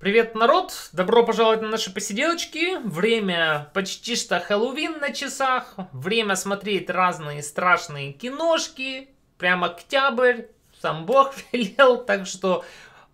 Привет, народ! Добро пожаловать на наши посиделочки. Время почти что Хэллоуин на часах. Время смотреть разные страшные киношки. Прямо октябрь. Сам Бог велел, так что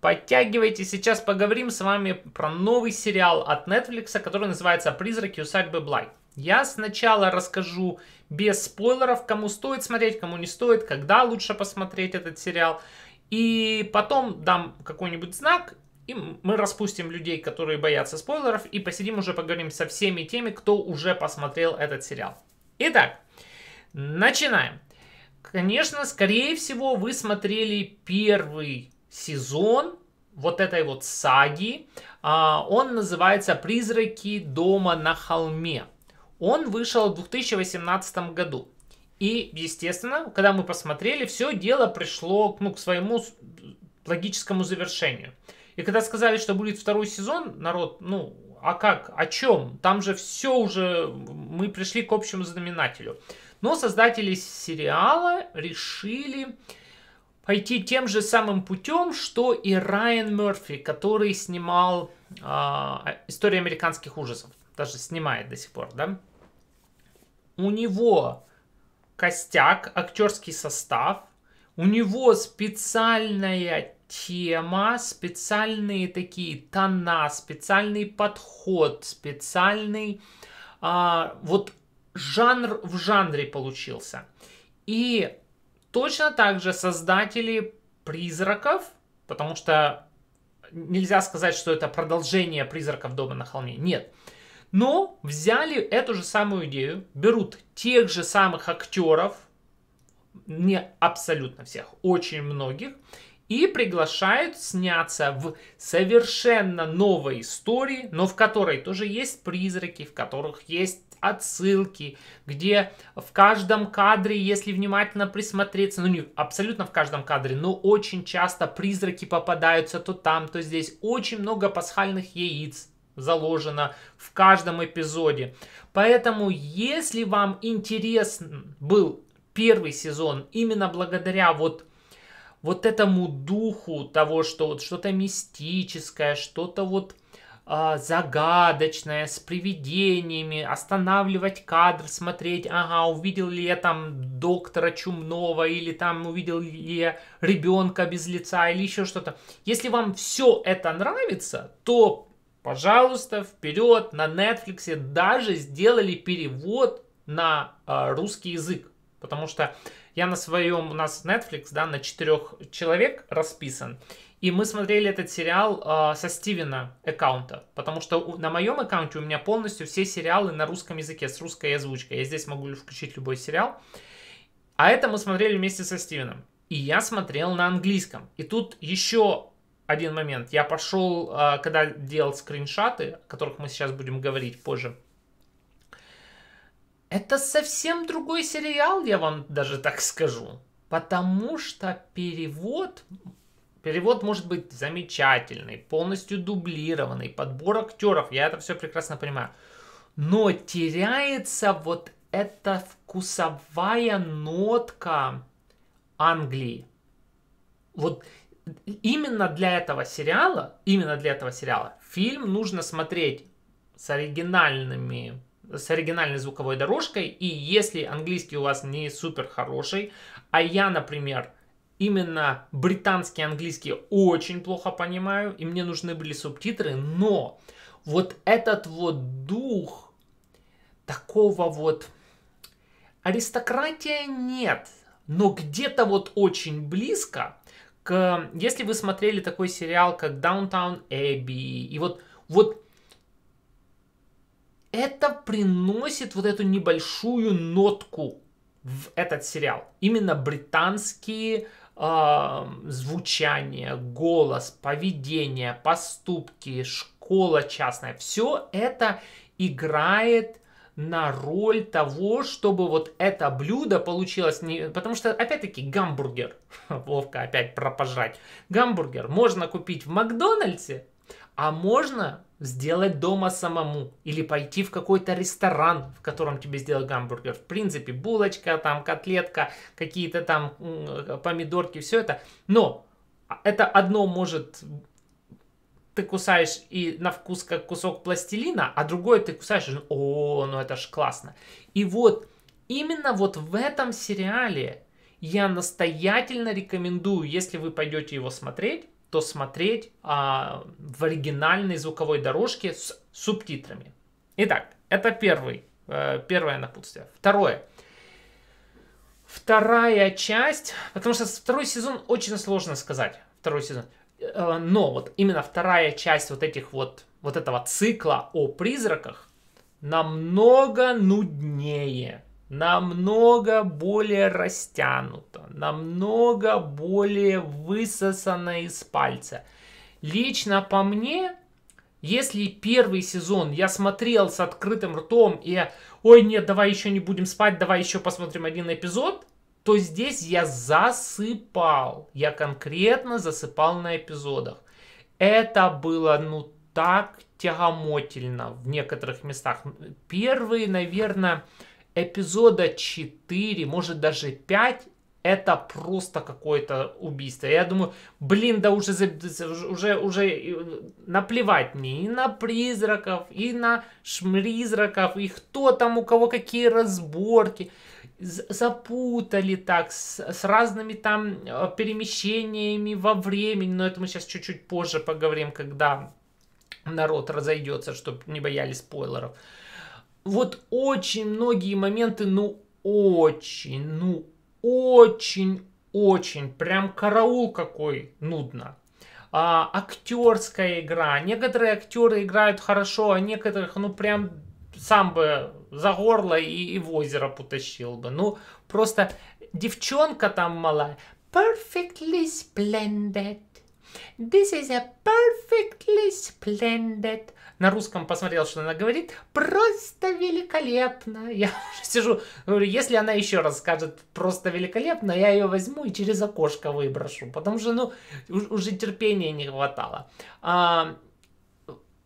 подтягивайте. Сейчас поговорим с вами про новый сериал от Netflix, который называется «Призраки усадьбы Блай». Я сначала расскажу без спойлеров, кому стоит смотреть, кому не стоит, когда лучше посмотреть этот сериал. И потом дам какой-нибудь знак и мы распустим людей, которые боятся спойлеров, и посидим уже поговорим со всеми теми, кто уже посмотрел этот сериал. Итак, начинаем. Конечно, скорее всего, вы смотрели первый сезон вот этой вот саги. А, он называется «Призраки дома на холме». Он вышел в 2018 году. И, естественно, когда мы посмотрели, все дело пришло ну, к своему логическому завершению. И когда сказали, что будет второй сезон, народ, ну, а как, о чем? Там же все уже, мы пришли к общему знаменателю. Но создатели сериала решили пойти тем же самым путем, что и Райан Мерфи, который снимал э, а, «Историю американских ужасов». Даже снимает до сих пор, да? У него костяк, актерский состав, у него специальная тема, специальные такие тона, специальный подход, специальный а, вот жанр в жанре получился. И точно так же создатели призраков, потому что нельзя сказать, что это продолжение призраков дома на холме. Нет. Но взяли эту же самую идею, берут тех же самых актеров, не абсолютно всех, очень многих, и приглашают сняться в совершенно новой истории, но в которой тоже есть призраки, в которых есть отсылки, где в каждом кадре, если внимательно присмотреться, ну не абсолютно в каждом кадре, но очень часто призраки попадаются то там, то здесь. Очень много пасхальных яиц заложено в каждом эпизоде. Поэтому, если вам интересен был первый сезон именно благодаря вот вот этому духу того, что вот что-то мистическое, что-то вот а, загадочное, с привидениями, останавливать кадр, смотреть, ага, увидел ли я там доктора Чумного, или там увидел ли я ребенка без лица, или еще что-то. Если вам все это нравится, то, пожалуйста, вперед, на Netflix даже сделали перевод на э, русский язык, потому что я на своем, у нас Netflix, да, на четырех человек расписан. И мы смотрели этот сериал э, со Стивена аккаунта, потому что у, на моем аккаунте у меня полностью все сериалы на русском языке с русской озвучкой. Я здесь могу включить любой сериал. А это мы смотрели вместе со Стивеном. И я смотрел на английском. И тут еще один момент. Я пошел, э, а, когда делал скриншоты, о которых мы сейчас будем говорить позже, это совсем другой сериал, я вам даже так скажу. Потому что перевод Перевод может быть замечательный, полностью дублированный, подбор актеров, я это все прекрасно понимаю. Но теряется вот эта вкусовая нотка Англии. Вот именно для этого сериала, именно для этого сериала фильм нужно смотреть с оригинальными с оригинальной звуковой дорожкой. И если английский у вас не супер хороший, а я, например, именно британский английский очень плохо понимаю, и мне нужны были субтитры, но вот этот вот дух такого вот аристократия нет, но где-то вот очень близко к... Если вы смотрели такой сериал, как Downtown Abbey, и вот, вот это приносит вот эту небольшую нотку в этот сериал. Именно британские э, звучание, голос, поведение, поступки, школа частная, все это играет на роль того, чтобы вот это блюдо получилось не... Потому что, опять-таки, гамбургер. Вовка опять про пожрать. Гамбургер можно купить в Макдональдсе, а можно сделать дома самому или пойти в какой-то ресторан, в котором тебе сделают гамбургер. В принципе, булочка, там, котлетка, какие-то там э, помидорки, все это. Но это одно может ты кусаешь и на вкус как кусок пластилина, а другое ты кусаешь, и, о, ну это ж классно. И вот именно вот в этом сериале я настоятельно рекомендую, если вы пойдете его смотреть, то смотреть а, в оригинальной звуковой дорожке с субтитрами. Итак, это первый, э, первое напутствие. Второе. Вторая часть, потому что второй сезон очень сложно сказать. Второй сезон. Э, но вот именно вторая часть вот этих вот, вот этого цикла о призраках намного нуднее, намного более растянуто, намного более высосано из пальца. Лично по мне, если первый сезон я смотрел с открытым ртом и «Ой, нет, давай еще не будем спать, давай еще посмотрим один эпизод», то здесь я засыпал. Я конкретно засыпал на эпизодах. Это было, ну, так тягомотельно в некоторых местах. Первые, наверное, эпизода 4, может даже 5, это просто какое-то убийство. Я думаю, блин, да уже, уже, уже э, наплевать мне и на призраков, и на шмризраков, и кто там, у кого какие разборки. Запутали так, с, с разными там э, перемещениями во времени, но это мы сейчас чуть-чуть позже поговорим, когда народ разойдется, чтобы не боялись спойлеров вот очень многие моменты, ну очень, ну очень, очень, прям караул какой нудно. А, актерская игра. Некоторые актеры играют хорошо, а некоторых, ну прям сам бы за горло и, и в озеро потащил бы. Ну, просто девчонка там малая. Perfectly splendid. This is a perfectly splendid на русском посмотрел, что она говорит. Просто великолепно. Я сижу, говорю, если она еще раз скажет просто великолепно, я ее возьму и через окошко выброшу. Потому что, ну, уже терпения не хватало. А,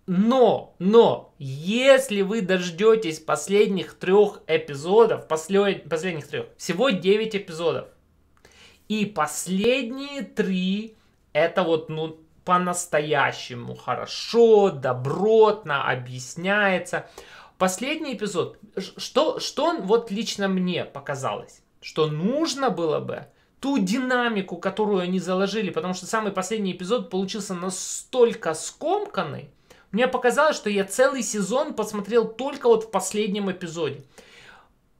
но, но, если вы дождетесь последних трех эпизодов, послед, последних трех, всего 9 эпизодов, и последние три, это вот, ну, по-настоящему хорошо, добротно объясняется. Последний эпизод, что, что он вот лично мне показалось, что нужно было бы ту динамику, которую они заложили, потому что самый последний эпизод получился настолько скомканный, мне показалось, что я целый сезон посмотрел только вот в последнем эпизоде.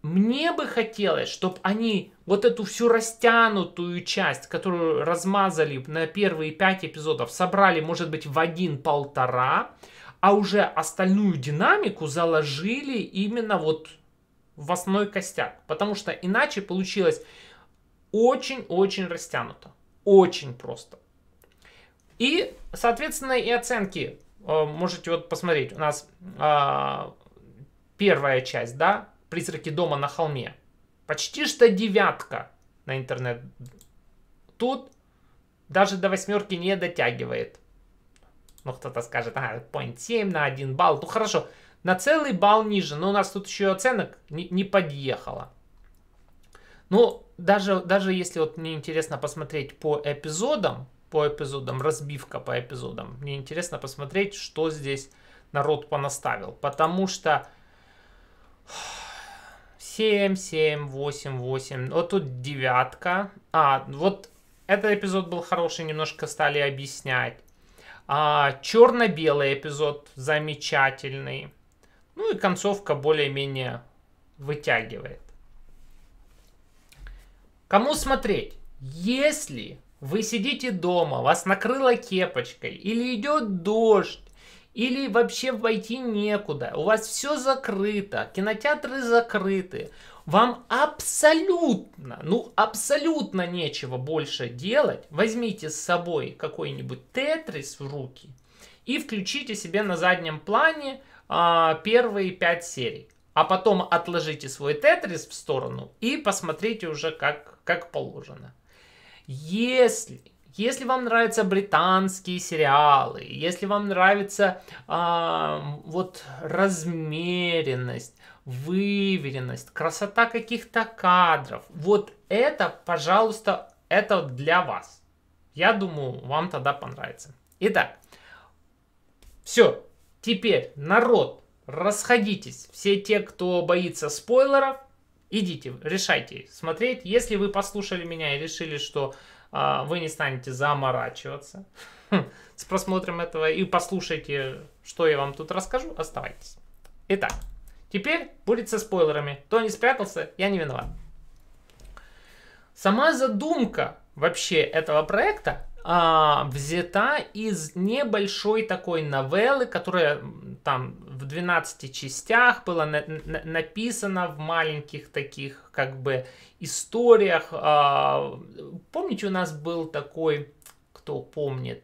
Мне бы хотелось, чтобы они вот эту всю растянутую часть, которую размазали на первые пять эпизодов, собрали, может быть, в один-полтора, а уже остальную динамику заложили именно вот в основной костяк. Потому что иначе получилось очень-очень растянуто. Очень просто. И, соответственно, и оценки. Э, можете вот посмотреть. У нас э, первая часть, да, «Призраки дома на холме». Почти что девятка на интернет. Тут даже до восьмерки не дотягивает. Ну, кто-то скажет, ага, 0.7 на 1 балл. Ну, хорошо, на целый балл ниже, но у нас тут еще оценок не, не подъехало. Ну, даже, даже если вот мне интересно посмотреть по эпизодам, по эпизодам, разбивка по эпизодам, мне интересно посмотреть, что здесь народ понаставил. Потому что 7, 7, 8, 8. Вот тут девятка. А, вот этот эпизод был хороший, немножко стали объяснять. А, черно-белый эпизод замечательный. Ну и концовка более-менее вытягивает. Кому смотреть? Если вы сидите дома, вас накрыло кепочкой или идет дождь, или вообще войти некуда, у вас все закрыто, кинотеатры закрыты, вам абсолютно, ну абсолютно нечего больше делать, возьмите с собой какой-нибудь тетрис в руки и включите себе на заднем плане а, первые пять серий. А потом отложите свой тетрис в сторону и посмотрите уже как, как положено. Если если вам нравятся британские сериалы, если вам нравится а, вот размеренность, выверенность, красота каких-то кадров, вот это, пожалуйста, это для вас. Я думаю, вам тогда понравится. Итак, все. Теперь, народ, расходитесь. Все те, кто боится спойлеров, идите, решайте, смотреть. Если вы послушали меня и решили, что а, вы не станете заморачиваться с просмотром этого и послушайте, что я вам тут расскажу. Оставайтесь. Итак, теперь будет со спойлерами. Кто не спрятался, я не виноват. Сама задумка вообще этого проекта а, взята из небольшой такой новеллы, которая там в 12 частях, было на на написано в маленьких таких как бы историях. А, помните, у нас был такой, кто помнит,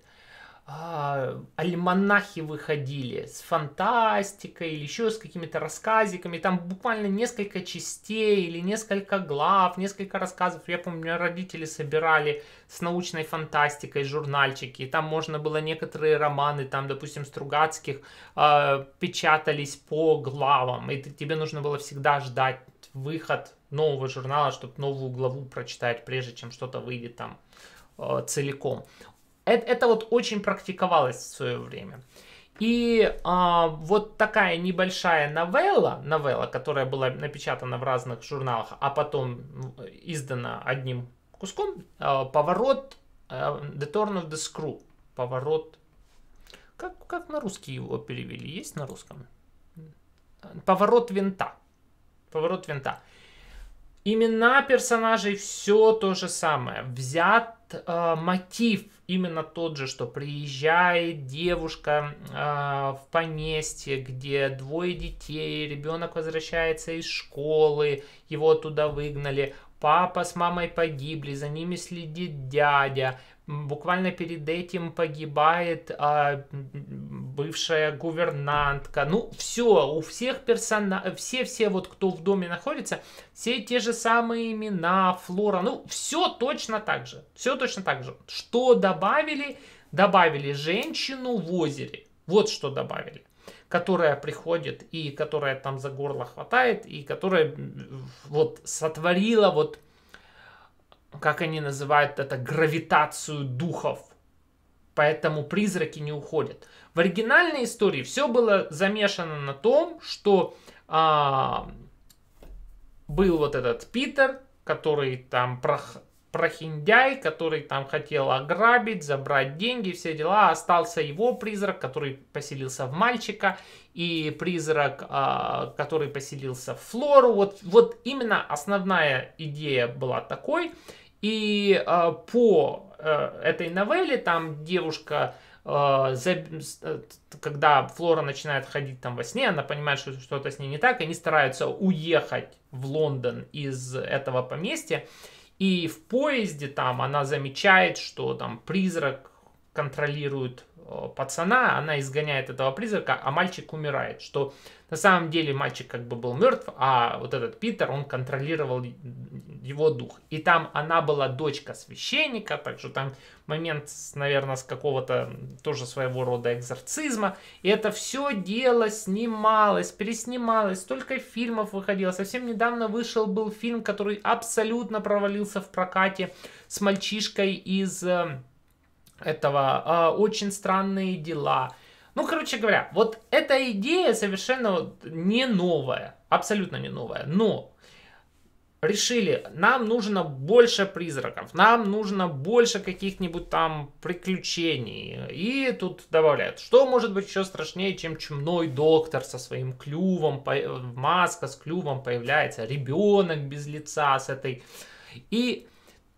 а, альманахи выходили с фантастикой или еще с какими-то рассказиками. Там буквально несколько частей или несколько глав, несколько рассказов. Я помню, родители собирали с научной фантастикой журнальчики. И там можно было некоторые романы, там, допустим, Стругацких, э, печатались по главам. И ты, тебе нужно было всегда ждать выход нового журнала, чтобы новую главу прочитать, прежде чем что-то выйдет там а, целиком. Это, это вот очень практиковалось в свое время. И а, вот такая небольшая новелла, новелла, которая была напечатана в разных журналах, а потом э, издана одним куском, а, поворот а, The Turn of the Screw, поворот, как, как на русский его перевели, есть на русском? Поворот винта, поворот винта. Имена персонажей все то же самое. Взят э, мотив именно тот же, что приезжает девушка э, в поместье, где двое детей, ребенок возвращается из школы, его туда выгнали, папа с мамой погибли, за ними следит дядя, Буквально перед этим погибает а, бывшая гувернантка. Ну, все, у всех персонажей, все-все вот, кто в доме находится, все те же самые имена, флора. Ну, все точно так же. Все точно так же. Что добавили? Добавили женщину в озере. Вот что добавили которая приходит и которая там за горло хватает, и которая вот сотворила вот как они называют это, гравитацию духов. Поэтому призраки не уходят. В оригинальной истории все было замешано на том, что а, был вот этот Питер, который там прох, прохиндяй, который там хотел ограбить, забрать деньги, все дела. Остался его призрак, который поселился в мальчика, и призрак, а, который поселился в Флору. Вот, вот именно основная идея была такой. И э, по э, этой новелле там девушка а, э, когда Флора начинает ходить там во сне, она понимает, что что-то с ней не так, и они стараются уехать в Лондон из этого поместья. И в поезде там она замечает, что там призрак контролирует Э, пацана, она изгоняет этого призрака, а мальчик умирает, что на самом деле мальчик как бы был мертв, а вот этот Питер, он контролировал его дух. И там она была дочка священника, так что там момент, наверное, с какого-то тоже своего рода экзорцизма. И это все дело снималось, переснималось, столько фильмов выходило. Совсем недавно вышел был фильм, который абсолютно провалился в прокате с мальчишкой из э, этого, э, очень странные дела. Ну, короче говоря, вот эта идея совершенно не новая, абсолютно не новая, но решили, нам нужно больше призраков, нам нужно больше каких-нибудь там приключений. И тут добавляют, что может быть еще страшнее, чем чумной доктор со своим клювом, э, маска с клювом появляется, ребенок без лица с этой... И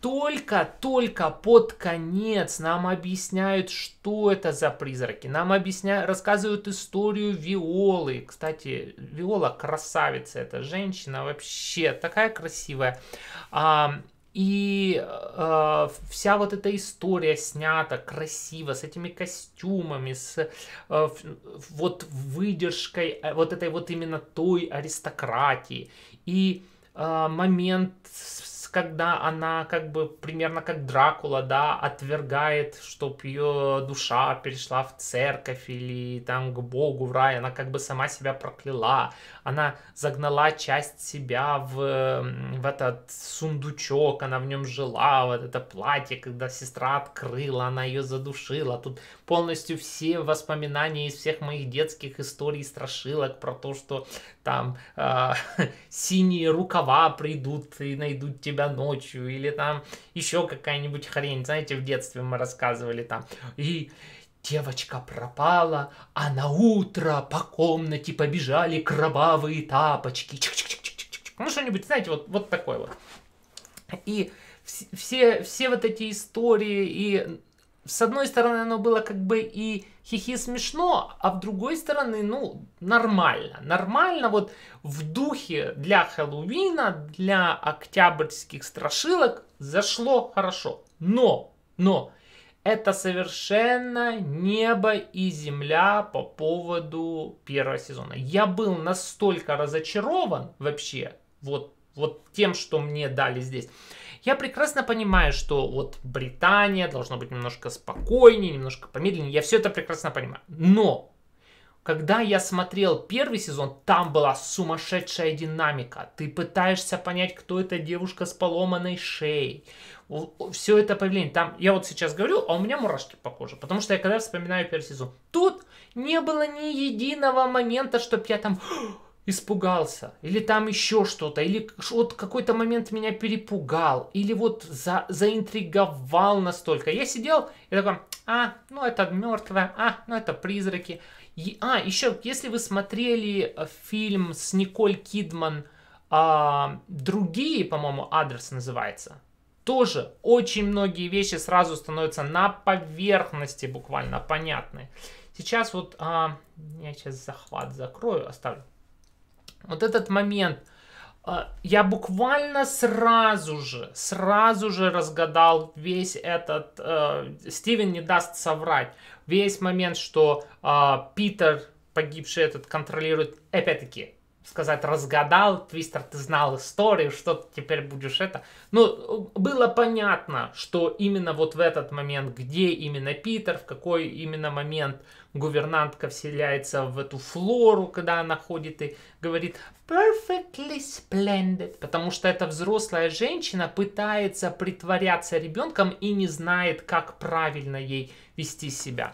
только-только под конец нам объясняют, что это за призраки. Нам объясняют, рассказывают историю Виолы. Кстати, Виола красавица, эта женщина вообще такая красивая. А, и э, вся вот эта история снята красиво, с этими костюмами, с э, вот выдержкой э, вот этой вот именно той аристократии. И э, момент с когда она как бы примерно как Дракула, да, отвергает, чтобы ее душа перешла в церковь или там к Богу в рай, она как бы сама себя прокляла, она загнала часть себя в, в этот сундучок, она в нем жила, вот это платье, когда сестра открыла, она ее задушила. Тут полностью все воспоминания из всех моих детских историй, страшилок про то, что там э, синие рукава придут и найдут тебя ночью, или там еще какая-нибудь хрень. Знаете, в детстве мы рассказывали там, и Девочка пропала, а на утро по комнате побежали кровавые тапочки. ну, что-нибудь, знаете, вот, вот такое вот. И все, все вот эти истории, и с одной стороны, оно было как бы и хихи смешно, а с другой стороны, ну, нормально. Нормально вот в духе для Хэллоуина, для октябрьских страшилок зашло хорошо. Но, но, это совершенно небо и земля по поводу первого сезона. Я был настолько разочарован вообще вот, вот тем, что мне дали здесь. Я прекрасно понимаю, что вот Британия должно быть немножко спокойнее, немножко помедленнее. Я все это прекрасно понимаю. Но когда я смотрел первый сезон, там была сумасшедшая динамика. Ты пытаешься понять, кто эта девушка с поломанной шеей все это появление. Там, я вот сейчас говорю, а у меня мурашки по коже, потому что я когда вспоминаю первый сезон, тут не было ни единого момента, чтобы я там испугался, или там еще что-то, или вот какой-то момент меня перепугал, или вот за, заинтриговал настолько. Я сидел и такой, а, ну это мертвое, а, ну это призраки. И, а, еще, если вы смотрели э, фильм с Николь Кидман, а, другие, по-моему, адрес называется, тоже очень многие вещи сразу становятся на поверхности буквально понятны. Сейчас вот, а, я сейчас захват закрою, оставлю. Вот этот момент, а, я буквально сразу же, сразу же разгадал весь этот, а, Стивен не даст соврать, весь момент, что а, Питер погибший этот контролирует, опять-таки, сказать, разгадал, Твистер, ты знал историю, что ты теперь будешь это. Ну, было понятно, что именно вот в этот момент, где именно Питер, в какой именно момент гувернантка вселяется в эту флору, когда она ходит и говорит «perfectly splendid», потому что эта взрослая женщина пытается притворяться ребенком и не знает, как правильно ей вести себя.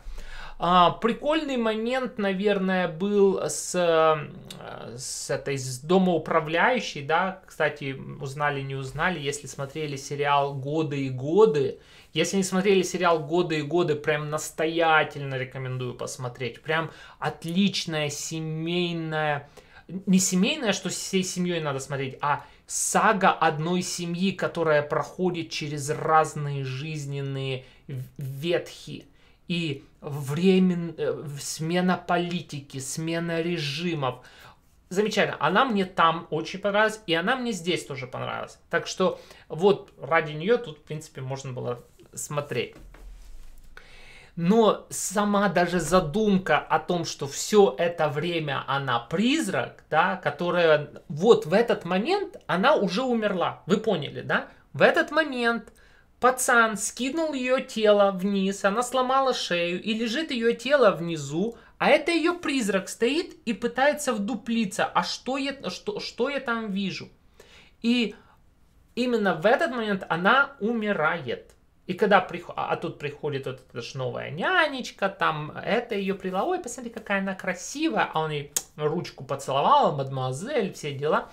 А, прикольный момент, наверное, был с, э, с этой с домоуправляющей, да, кстати, узнали, не узнали, если смотрели сериал «Годы и годы», если не смотрели сериал «Годы и годы», прям настоятельно рекомендую посмотреть. Прям отличная семейная... Не семейная, что всей семьей надо смотреть, а сага одной семьи, которая проходит через разные жизненные ветхи. И времен... Э, смена политики, смена режимов. Замечательно. Она мне там очень понравилась, и она мне здесь тоже понравилась. Так что вот ради нее тут, в принципе, можно было смотреть. Но сама даже задумка о том, что все это время она призрак, да, которая вот в этот момент она уже умерла. Вы поняли, да? В этот момент Пацан скинул ее тело вниз, она сломала шею, и лежит ее тело внизу, а это ее призрак стоит и пытается вдуплиться. А что я, что, что я там вижу? И именно в этот момент она умирает. И когда приход... А, а тут приходит вот эта же новая нянечка, там это ее прила, ой, посмотри, какая она красивая, а он ей ручку поцеловал, мадемуазель, все дела.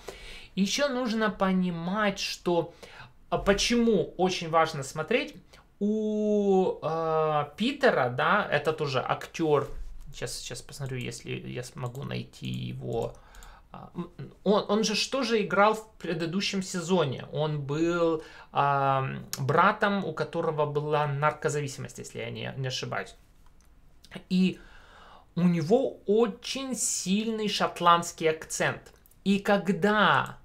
Еще нужно понимать, что э, а почему очень важно смотреть, у э, Питера, да, этот уже актер, сейчас, сейчас посмотрю, если я смогу найти его. А, он, он же что же играл в предыдущем сезоне? Он был э, братом, у которого была наркозависимость, если я не, не ошибаюсь. И у него очень сильный шотландский акцент. И когда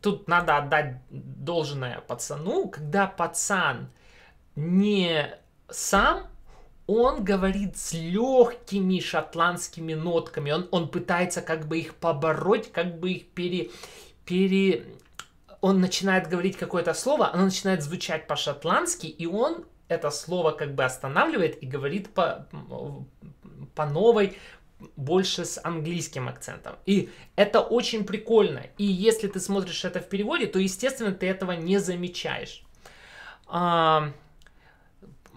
тут надо отдать должное пацану, когда пацан не сам, он говорит с легкими шотландскими нотками, он, он пытается как бы их побороть, как бы их пере, пере... Он начинает говорить какое-то слово, оно начинает звучать по-шотландски, и он это слово как бы останавливает и говорит по, по новой, больше с английским акцентом. И это очень прикольно. И если ты смотришь это в переводе, то, естественно, ты этого не замечаешь. А,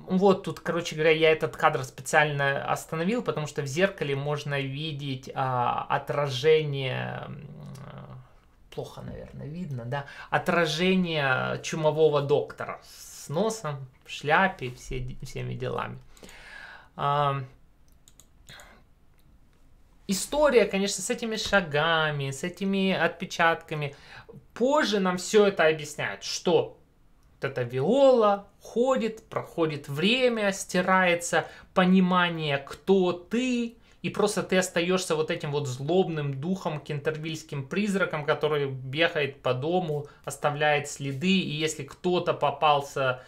вот тут, короче говоря, я этот кадр специально остановил, потому что в зеркале можно видеть а, отражение плохо, наверное, видно, да, отражение чумового доктора с носом, в шляпе, все, всеми делами. А, история, конечно, с этими шагами, с этими отпечатками. Позже нам все это объясняют, что эта виола ходит, проходит время, стирается понимание, кто ты, и просто ты остаешься вот этим вот злобным духом, кентервильским призраком, который бегает по дому, оставляет следы, и если кто-то попался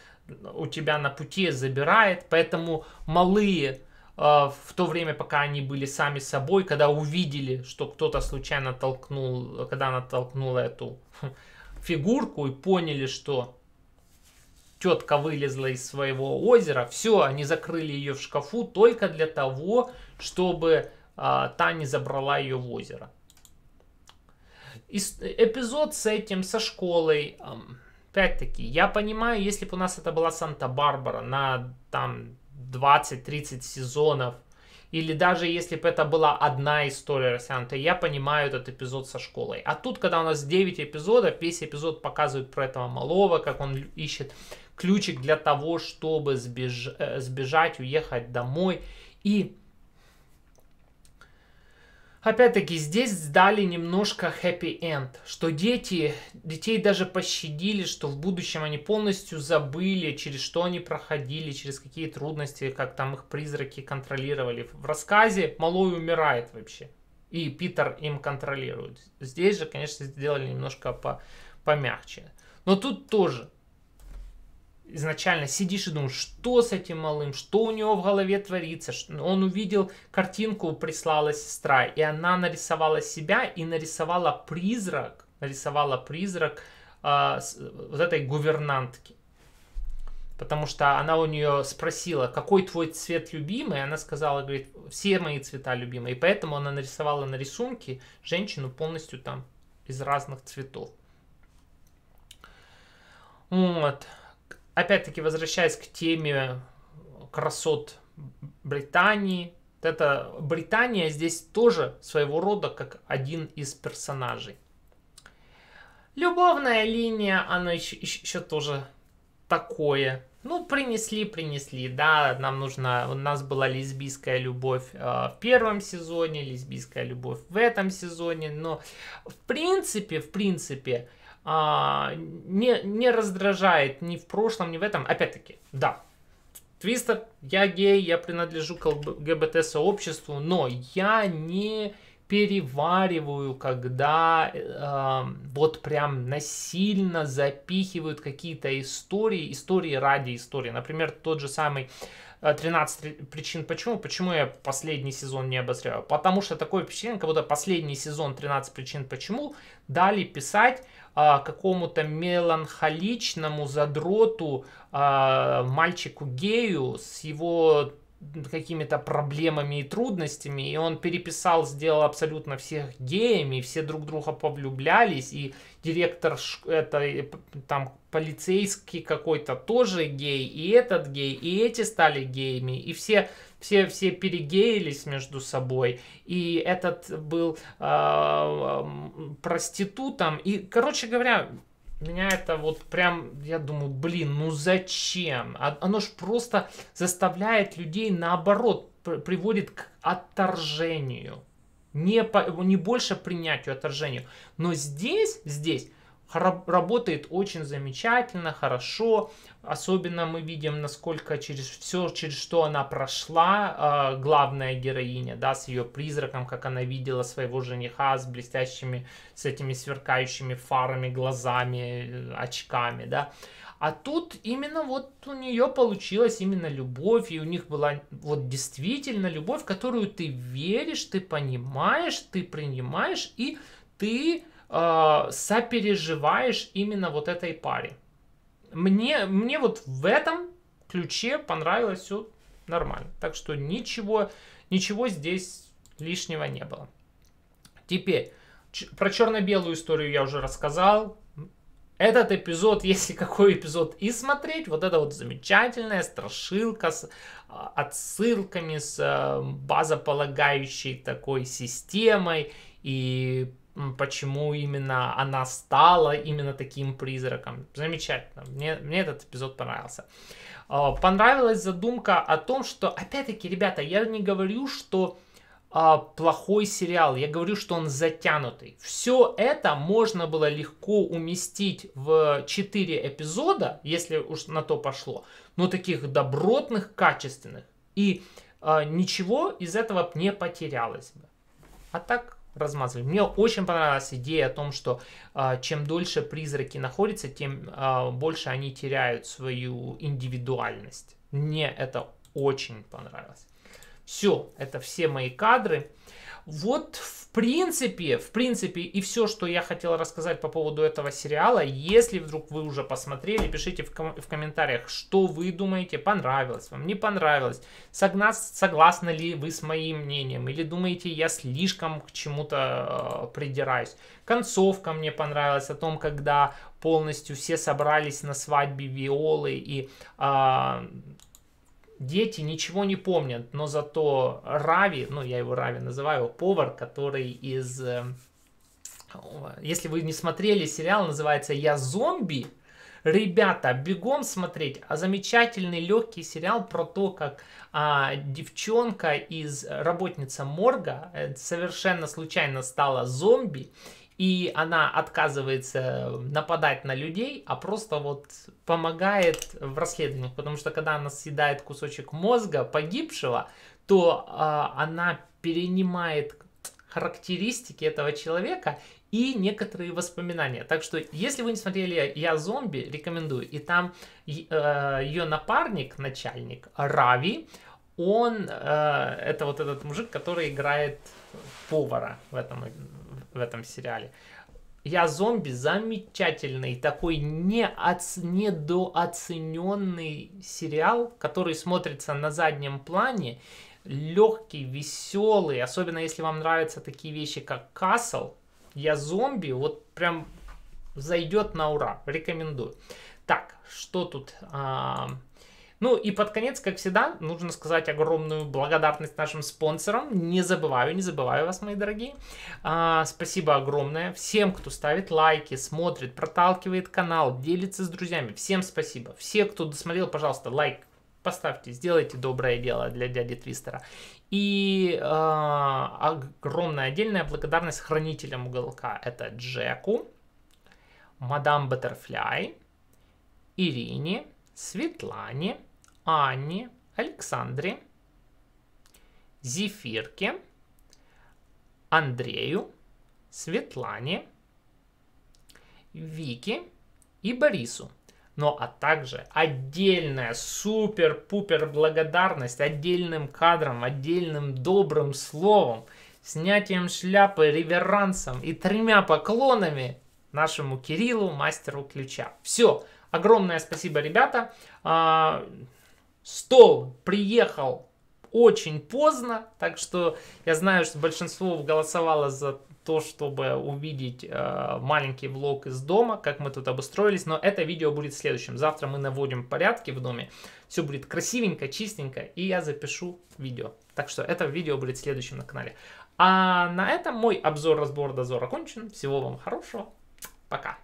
у тебя на пути, забирает. Поэтому малые а, в то время, пока они были сами собой, когда увидели, что кто-то случайно толкнул, когда она толкнула эту фигурку и поняли, что тетка вылезла из своего озера, все, они закрыли ее в шкафу только для того, чтобы а, та не забрала ее в озеро. И, эпизод с этим, со школой, опять-таки, я понимаю, если бы у нас это была Санта-Барбара на там 20-30 сезонов, или даже если бы это была одна история россиян, то я понимаю этот эпизод со школой. А тут, когда у нас 9 эпизодов, весь эпизод показывает про этого малого, как он ищет ключик для того, чтобы сбеж... Э, сбежать, уехать домой. И Опять-таки, здесь сдали немножко happy end, что дети, детей даже пощадили, что в будущем они полностью забыли, через что они проходили, через какие трудности, как там их призраки контролировали. В рассказе малой умирает вообще, и Питер им контролирует. Здесь же, конечно, сделали немножко по, помягче. Но тут тоже изначально сидишь и думаешь, что с этим малым, что у него в голове творится. Он увидел картинку, прислала сестра, и она нарисовала себя и нарисовала призрак, нарисовала призрак э, вот этой гувернантки. Потому что она у нее спросила, какой твой цвет любимый, и она сказала, говорит, все мои цвета любимые. И поэтому она нарисовала на рисунке женщину полностью там из разных цветов. Вот опять-таки, возвращаясь к теме красот Британии, это Британия здесь тоже своего рода как один из персонажей. Любовная линия, она еще, еще тоже такое. Ну, принесли, принесли, да, нам нужно, у нас была лесбийская любовь э, в первом сезоне, лесбийская любовь в этом сезоне, но в принципе, в принципе, а, не, не раздражает ни в прошлом, ни в этом. Опять-таки, да, Твистер, я гей, я принадлежу к ЛГБТ-сообществу, но я не перевариваю, когда э, вот прям насильно запихивают какие-то истории, истории ради истории. Например, тот же самый 13 э, причин почему. Почему я последний сезон не обозреваю? Потому что такое впечатление, как будто последний сезон 13 причин почему дали писать а, какому-то меланхоличному задроту а, мальчику-гею с его какими-то проблемами и трудностями, и он переписал, сделал абсолютно всех геями, все друг друга повлюблялись, и директор это там, полицейский какой-то тоже гей, и этот гей, и эти стали геями, и все все, все перегеялись между собой, и этот был э, проститутом, и, короче говоря, меня это вот прям, я думаю, блин, ну зачем? А, оно ж просто заставляет людей наоборот, приводит к отторжению. Не, по, не больше принятию, отторжению. Но здесь, здесь работает очень замечательно, хорошо. Особенно мы видим, насколько через все, через что она прошла, а, главная героиня, да, с ее призраком, как она видела своего жениха с блестящими, с этими сверкающими фарами, глазами, э, очками, да. А тут именно вот у нее получилась именно любовь, и у них была вот действительно любовь, которую ты веришь, ты понимаешь, ты принимаешь, и ты Э, сопереживаешь именно вот этой паре. Мне, мне вот в этом ключе понравилось все нормально. Так что ничего, ничего здесь лишнего не было. Теперь, про черно-белую историю я уже рассказал. Этот эпизод, если какой эпизод и смотреть, вот это вот замечательная страшилка с а, отсылками, с э, базополагающей такой системой и почему именно она стала именно таким призраком. Замечательно. Мне, мне этот эпизод понравился. А, понравилась задумка о том, что, опять-таки, ребята, я не говорю, что а, плохой сериал. Я говорю, что он затянутый. Все это можно было легко уместить в 4 эпизода, если уж на то пошло, но таких добротных, качественных. И э, ничего из этого не потерялось бы. А так размазали. Мне очень понравилась идея о том, что э, чем дольше призраки находятся, тем э, больше они теряют свою индивидуальность. Мне это очень понравилось. Все, это все мои кадры. Вот, в принципе, в принципе, и все, что я хотел рассказать по поводу этого сериала. Если вдруг вы уже посмотрели, пишите в, ком в комментариях, что вы думаете, понравилось вам, не понравилось, соглас согласны ли вы с моим мнением, или думаете, я слишком к чему-то э, придираюсь. Концовка мне понравилась о том, когда полностью все собрались на свадьбе Виолы и э, Дети ничего не помнят, но зато Рави, ну я его Рави называю, повар, который из... Эм, если вы не смотрели сериал, называется «Я зомби», Ребята, бегом смотреть. А замечательный легкий сериал про то, как а, девчонка из э, работница морга э, совершенно случайно стала зомби и она отказывается нападать на людей, а просто вот помогает в расследованиях, потому что когда она съедает кусочек мозга погибшего, то э, она перенимает характеристики этого человека и некоторые воспоминания. Так что, если вы не смотрели «Я зомби», рекомендую. И там э, ее напарник, начальник Рави, он, э, это вот этот мужик, который играет повара в этом в этом сериале. Я зомби замечательный, такой неоц... недооцененный сериал, который смотрится на заднем плане, легкий, веселый, особенно если вам нравятся такие вещи, как Касл, я зомби, вот прям зайдет на ура, рекомендую. Так, что тут? А, ну и под конец, как всегда, нужно сказать огромную благодарность нашим спонсорам. Не забываю, не забываю вас, мои дорогие. А, спасибо огромное всем, кто ставит лайки, смотрит, проталкивает канал, делится с друзьями. Всем спасибо. Все, кто досмотрел, пожалуйста, лайк поставьте, сделайте доброе дело для дяди Твистера. И э, огромная отдельная благодарность хранителям уголка. Это Джеку, мадам Баттерфляй, Ирине, Светлане, Анне, Александре, Зефирке, Андрею, Светлане, Вике и Борису. Ну а также отдельная супер-пупер благодарность отдельным кадрам, отдельным добрым словом, снятием шляпы, реверансом и тремя поклонами нашему Кириллу, мастеру ключа. Все, огромное спасибо, ребята. А, Стол приехал очень поздно, так что я знаю, что большинство голосовало за то, чтобы увидеть э, маленький влог из дома, как мы тут обустроились, но это видео будет следующим. Завтра мы наводим порядки в доме, все будет красивенько, чистенько, и я запишу видео. Так что это видео будет следующим на канале. А на этом мой обзор-разбор дозор окончен. Всего вам хорошего. Пока.